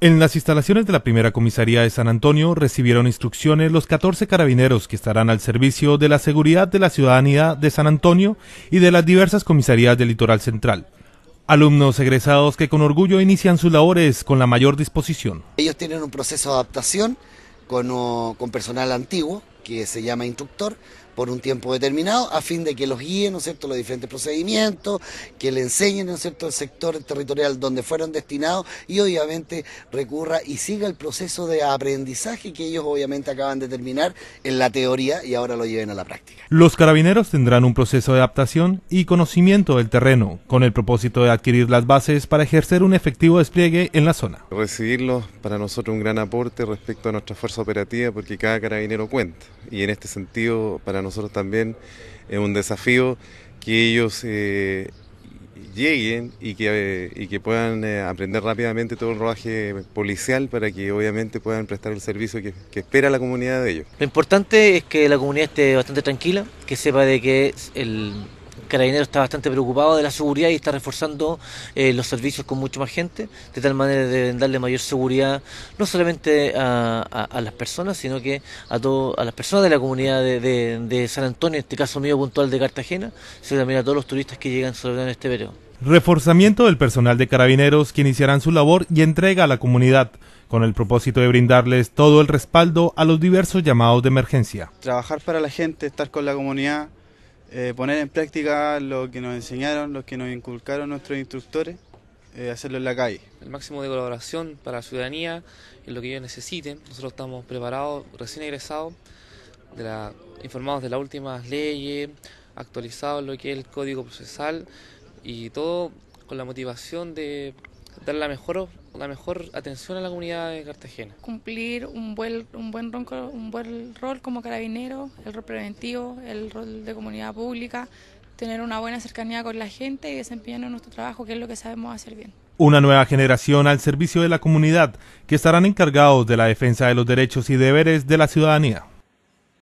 En las instalaciones de la primera comisaría de San Antonio recibieron instrucciones los 14 carabineros que estarán al servicio de la seguridad de la ciudadanía de San Antonio y de las diversas comisarías del litoral central. Alumnos egresados que con orgullo inician sus labores con la mayor disposición. Ellos tienen un proceso de adaptación con, con personal antiguo, que se llama instructor por un tiempo determinado a fin de que los guíen, ¿no cierto?, los diferentes procedimientos, que le enseñen, el sector territorial donde fueron destinados y obviamente recurra y siga el proceso de aprendizaje que ellos obviamente acaban de terminar en la teoría y ahora lo lleven a la práctica. Los carabineros tendrán un proceso de adaptación y conocimiento del terreno con el propósito de adquirir las bases para ejercer un efectivo despliegue en la zona. Recibirlo para nosotros un gran aporte respecto a nuestra fuerza operativa porque cada carabinero cuenta y en este sentido para nosotros también es un desafío que ellos eh, lleguen y que, eh, y que puedan eh, aprender rápidamente todo el rodaje policial para que obviamente puedan prestar el servicio que, que, espera la comunidad de ellos. Lo importante es que la comunidad esté bastante tranquila, que sepa de que el, Carabinero está bastante preocupado de la seguridad y está reforzando eh, los servicios con mucho más gente, de tal manera de darle mayor seguridad no solamente a, las personas, sino que a, todo, a las personas de la comunidad de, San Antonio, en este caso mío puntual de Cartagena, sino también a todos los turistas que llegan sobre en este periodo. Reforzamiento del personal de carabineros que iniciarán su labor y entrega a la comunidad, con el propósito de brindarles todo el respaldo a los diversos llamados de emergencia. Trabajar para la gente, estar con la comunidad, eh, poner en práctica lo que nos enseñaron, lo que nos inculcaron nuestros instructores, eh, hacerlo en la calle. El máximo de colaboración para la ciudadanía es lo que ellos necesiten. Nosotros estamos preparados, recién egresados, de la, informados de las últimas leyes, actualizados lo que es el código procesal y todo con la motivación de dar la mejor, la mejor atención a la comunidad de Cartagena. Cumplir un buen, un buen, un buen rol como carabinero, el rol preventivo, el rol de comunidad pública, tener una buena cercanía con la gente y desempeñando nuestro trabajo, que es lo que sabemos hacer bien. Una nueva generación al servicio de la comunidad, que estarán encargados de la defensa de los derechos y deberes de la ciudadanía.